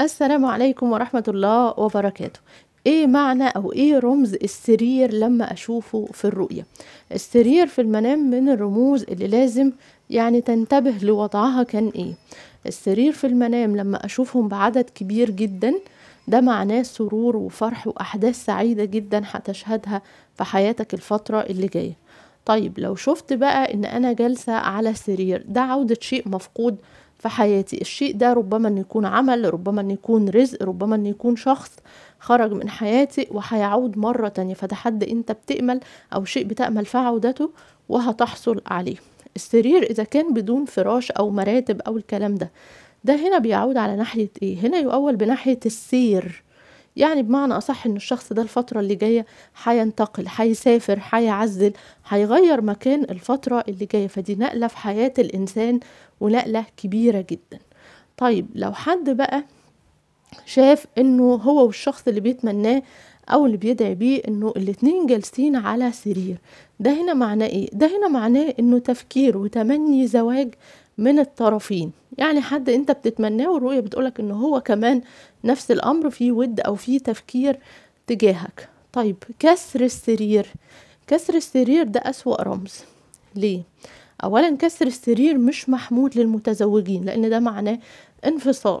السلام عليكم ورحمة الله وبركاته ايه معنى او ايه رمز السرير لما اشوفه في الرؤية السرير في المنام من الرموز اللي لازم يعني تنتبه لوضعها كان ايه السرير في المنام لما اشوفهم بعدد كبير جدا ده معناه سرور وفرح واحداث سعيدة جدا هتشهدها في حياتك الفترة اللي جاية طيب لو شفت بقى ان انا جالسة على سرير ده عودة شيء مفقود في حياتي الشيء ده ربما أن يكون عمل ربما أن يكون رزق ربما أن يكون شخص خرج من حياتي وهيعود مرة تانية فده حد أنت بتأمل أو شيء بتأمل في عودته وهتحصل عليه السرير إذا كان بدون فراش أو مراتب أو الكلام ده ده هنا بيعود على ناحية إيه؟ هنا يؤول بناحية السير يعني بمعنى أصح إن الشخص ده الفترة اللي جاية هينتقل هيسافر هيعزل هيغير مكان الفترة اللي جاية فدي نقلة في حياة الإنسان ونقلة كبيرة جدا طيب لو حد بقى شاف إنه هو والشخص اللي بيتمناه او اللي بيدعي بيه انه الاتنين جالسين على سرير ده هنا معناه ايه ده هنا معناه انه تفكير وتمني زواج من الطرفين يعني حد انت بتتمناه والرؤية بتقولك ان هو كمان نفس الامر في ود او في تفكير تجاهك طيب كسر السرير كسر السرير ده اسوأ رمز ليه اولا كسر السرير مش محمود للمتزوجين لان ده معناه انفصال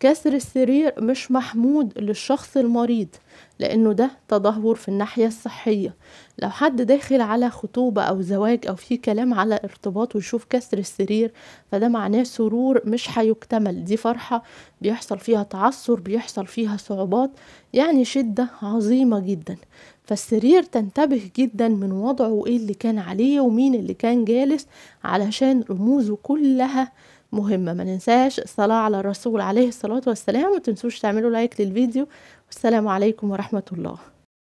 كسر السرير مش محمود للشخص المريض لأنه ده تدهور في الناحية الصحية لو حد داخل على خطوبة أو زواج أو في كلام على ارتباط ويشوف كسر السرير فده معناه سرور مش هيكتمل دي فرحة بيحصل فيها تعثر بيحصل فيها صعوبات يعني شدة عظيمة جدا فالسرير تنتبه جدا من وضعه وإيه اللي كان عليه ومين اللي كان جالس علشان رموزه كلها مهمة ما ننساش الصلاة على الرسول عليه الصلاة والسلام وتنسوش تعملوا لايك للفيديو والسلام عليكم ورحمة الله